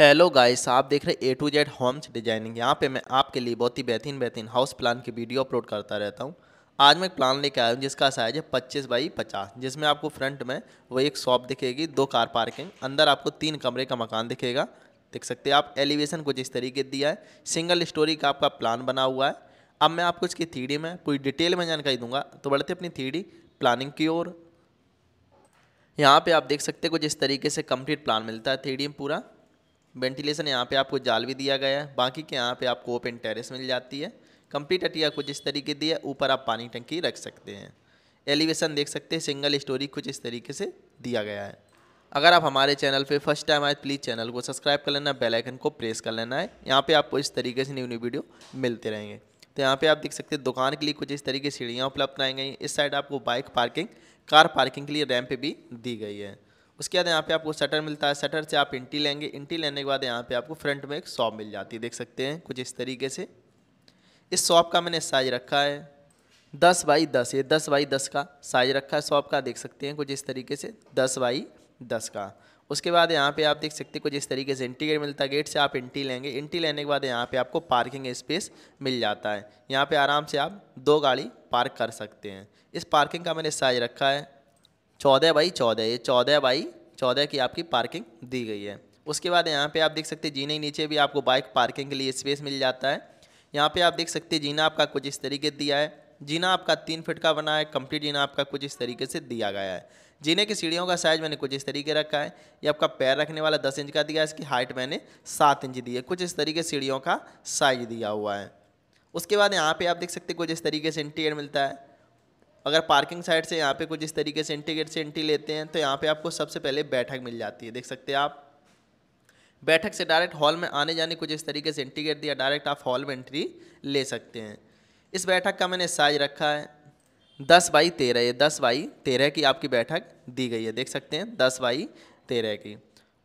hello guys आप देख रहे A to Z homes designing यहाँ पे मैं आपके लिए बहुत ही बेहतरीन बेहतरीन हाउस प्लान की वीडियो अपलोड करता रहता हूँ आज मैं एक प्लान लेके आया हूँ जिसका साइज है पच्चीस बाई पचास जिसमें आपको फ्रंट में वो एक शॉप दिखेगी दो कार पार्किंग अंदर आपको तीन कमरे का मकान दिखेगा देख सकते आप एलिवेशन कुछ इस तरीके दिया है सिंगल स्टोरी का आपका प्लान बना हुआ है अब मैं आपको इसकी थ्री में पूरी डिटेल में जानकारी दूंगा तो बढ़ते अपनी थ्री प्लानिंग की ओर यहाँ पे आप देख सकते हैं कुछ इस तरीके से कंप्लीट प्लान मिलता है थ्री में पूरा वेंटिलेशन यहाँ पे आपको जाल भी दिया गया है बाकी के यहाँ पे आपको ओपन टेरेस मिल जाती है कंप्लीट हटिया कुछ इस तरीके दी है ऊपर आप पानी टंकी रख सकते हैं एलिवेशन देख सकते हैं सिंगल स्टोरी कुछ इस तरीके से दिया गया है अगर आप हमारे चैनल पे फर्स्ट टाइम आए प्लीज़ चैनल को सब्सक्राइब कर लेना बेल आइकन को प्रेस कर लेना है यहाँ पे आपको इस तरीके से न्यू न्यू वीडियो मिलते रहेंगे तो यहाँ पे आप देख सकते हैं दुकान के लिए कुछ इस तरीके सीढ़ियाँ उपलब्ध कराई गई इस साइड आपको बाइक पार्किंग कार पार्किंग के लिए रैम्प भी दी गई है उसके बाद यहाँ पे आपको शटर मिलता है शटर से आप इंटी लेंगे इंटी लेने के बाद यहाँ पे आपको फ्रंट में एक शॉप मिल जाती है देख सकते हैं कुछ इस तरीके से इस शॉप का मैंने साइज रखा है दस बाई दस ये दस बाई दस का साइज रखा है शॉप का देख सकते हैं कुछ इस तरीके से दस बाई दस का उसके बाद यहाँ पे आप देख सकते हैं कुछ इस तरीके से इंटी गेट मिलता है गेट से आप इंटी लेंगे इंटी लेने के बाद यहाँ पे आपको पार्किंग स्पेस मिल जाता है यहाँ पे आराम से आप दो गाड़ी पार्क कर सकते हैं इस पार्किंग का मैंने साइज रखा है चौदह बाई चौदह ये चौदह बाई चौदह की आपकी पार्किंग दी गई है उसके बाद यहाँ पे आप देख सकते हैं जीने के नीचे भी आपको बाइक पार्किंग के लिए स्पेस मिल जाता है यहाँ पे आप देख सकते हैं जीना आपका कुछ इस तरीके दिया है जीना आपका तीन फिट का बना है कंप्लीट जीना आपका कुछ इस तरीके से दिया गया है जीने की सीढ़ियों का साइज मैंने कुछ इस तरीके रखा है ये आपका पैर रखने वाला दस इंच का दिया है इसकी हाइट मैंने सात इंच दी है कुछ इस तरीके सीढ़ियों का साइज दिया हुआ है उसके बाद यहाँ पर आप देख सकते हैं कुछ इस तरीके से इंटीरियर मिलता है अगर पार्किंग साइड से यहाँ पे कुछ इस तरीके से इंटीग्रेट से एंट्री लेते हैं तो यहाँ पे आपको सबसे पहले बैठक मिल जाती है देख सकते हैं आप बैठक से डायरेक्ट हॉल में आने जाने कुछ इस तरीके से इंटीग्रेट दिया डायरेक्ट आप हॉल में एंट्री ले सकते हैं इस बैठक का मैंने साइज रखा है दस बाई तेरह ये दस बाई तेरह की आपकी बैठक दी गई है देख सकते हैं दस बाई तेरह की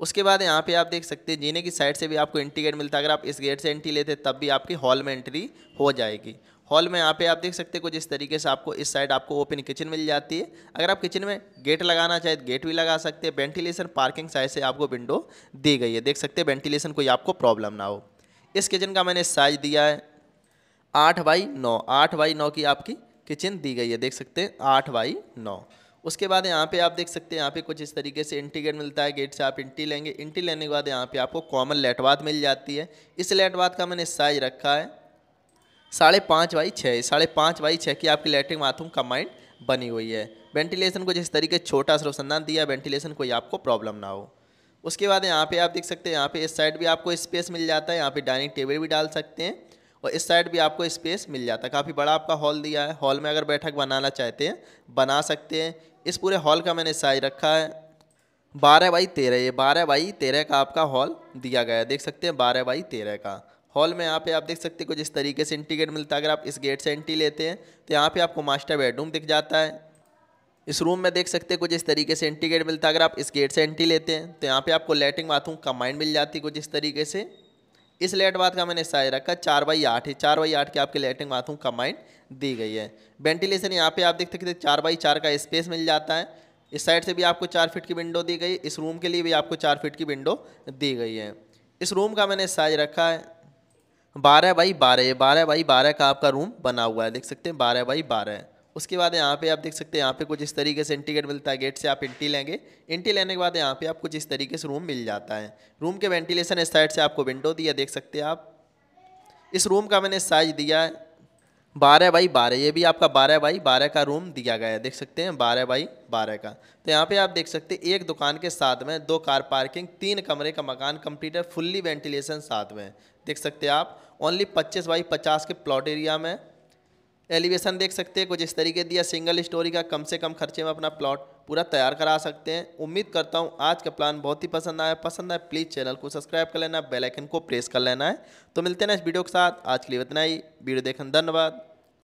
उसके बाद यहाँ पे आप देख सकते हैं जीने की साइड से भी आपको एंट्री गेट मिलता है अगर आप इस गेट से एंट्री लेते तब भी आपकी हॉल में एंट्री हो जाएगी हॉल में यहाँ पे आप देख सकते हैं कुछ इस तरीके से आपको इस साइड आपको ओपन किचन मिल जाती है अगर आप किचन में गेट लगाना चाहे तो गेट भी लगा सकते हैं वेंटिलेशन पार्किंग साइज से आपको विंडो दी गई है देख सकते हैं वेंटिलेशन कोई आपको प्रॉब्लम ना हो इस किचन का मैंने साइज दिया है आठ बाई नौ आठ बाई नौ की आपकी किचन दी गई है देख सकते हैं आठ बाई नौ उसके बाद यहाँ पे आप देख सकते हैं यहाँ पे कुछ इस तरीके से इंटी गेट मिलता है गेट से आप इंटी लेंगे इंटी लेने के बाद यहाँ पे आपको कॉमन लेटवाद मिल जाती है इस लेटवाद का मैंने साइज रखा है साढ़े पाँच बाई छः साढ़े पाँच बाई छः की आपकी लैट्रिक बाथरूम कंबाइंड बनी हुई है वेंटिलेशन को जिस तरीके छोटा सा अनुसंधान दिया वेंटिलेशन कोई आपको प्रॉब्लम ना हो उसके बाद यहाँ पे आप देख सकते हैं यहाँ पे इस साइड भी आपको स्पेस मिल जाता है यहाँ पे डाइनिंग टेबल भी डाल सकते हैं और इस साइड भी आपको स्पेस मिल जाता है काफ़ी बड़ा आपका हॉल दिया है हॉल में अगर बैठक बनाना चाहते हैं बना सकते हैं इस पूरे हॉल का मैंने साइज रखा है बारह बाई तेरह ये बारह बाई तेरह का आपका हॉल दिया गया है देख सकते हैं बारह बाई तेरह का हॉल में यहाँ पे आप देख सकते हैं कुछ इस तरीके से एंटी गेट मिलता है अगर आप इस गेट से एंट्री लेते हैं तो यहाँ पे आपको मास्टर बेडरूम दिख जाता है इस रूम में देख सकते हैं कुछ इस तरीके से एंट्री गेट मिलता है अगर आप इस गेट से एंट्री लेते हैं तो यहाँ पे आपको लेटरिन बाथरूम कंबाइंड मिल जाती है कुछ इस तरीके से इस लेट बाथ का मैंने साइज रखा चार बाई आठ है चार बाई आठ की आपके लेटरिन बाथरूम कंबाइंड दी गई है वेंटिलेशन यहाँ पर आप देख सकते चार बाई चार का स्पेस मिल जाता है इस साइड से भी आपको चार फिट की विंडो दी गई इस रूम के लिए भी आपको चार फिट की विंडो दी गई है इस रूम का मैंने साइज रखा है बारह बाई बारह बारह बाई बारह का आपका रूम बना हुआ है देख सकते हैं बारह बाई बारह उसके बाद यहाँ पे आप देख सकते हैं यहाँ पे कुछ इस तरीके से इंटीगेट मिलता है गेट से आप इंटी लेंगे इंटी लेने के बाद यहाँ पे आप कुछ इस तरीके से रूम मिल जाता है रूम के वेंटिलेशन इस साइड से आपको विंडो दिया देख सकते हैं आप इस रूम का मैंने साइज दिया है बारह बाई बारह ये भी आपका बारह बाई बारह का रूम दिया गया है देख सकते हैं बारह बाई बारह का तो यहाँ पे आप देख सकते हैं एक दुकान के साथ में दो कार पार्किंग तीन कमरे का मकान कंप्लीट है फुल्ली वेंटिलेशन साथ में देख सकते हैं आप ओनली पच्चीस बाई पचास के प्लॉट एरिया में एलिवेशन देख सकते हैं कुछ इस तरीके दिया सिंगल स्टोरी का कम से कम खर्चे में अपना प्लॉट पूरा तैयार करा सकते हैं उम्मीद करता हूँ आज का प्लान बहुत ही पसंद आया पसंद आए प्लीज़ चैनल को सब्सक्राइब कर लेना बेलाइकन को प्रेस कर लेना है तो मिलते हैं इस वीडियो के साथ आज के लिए इतना ही वीडियो देखने धन्यवाद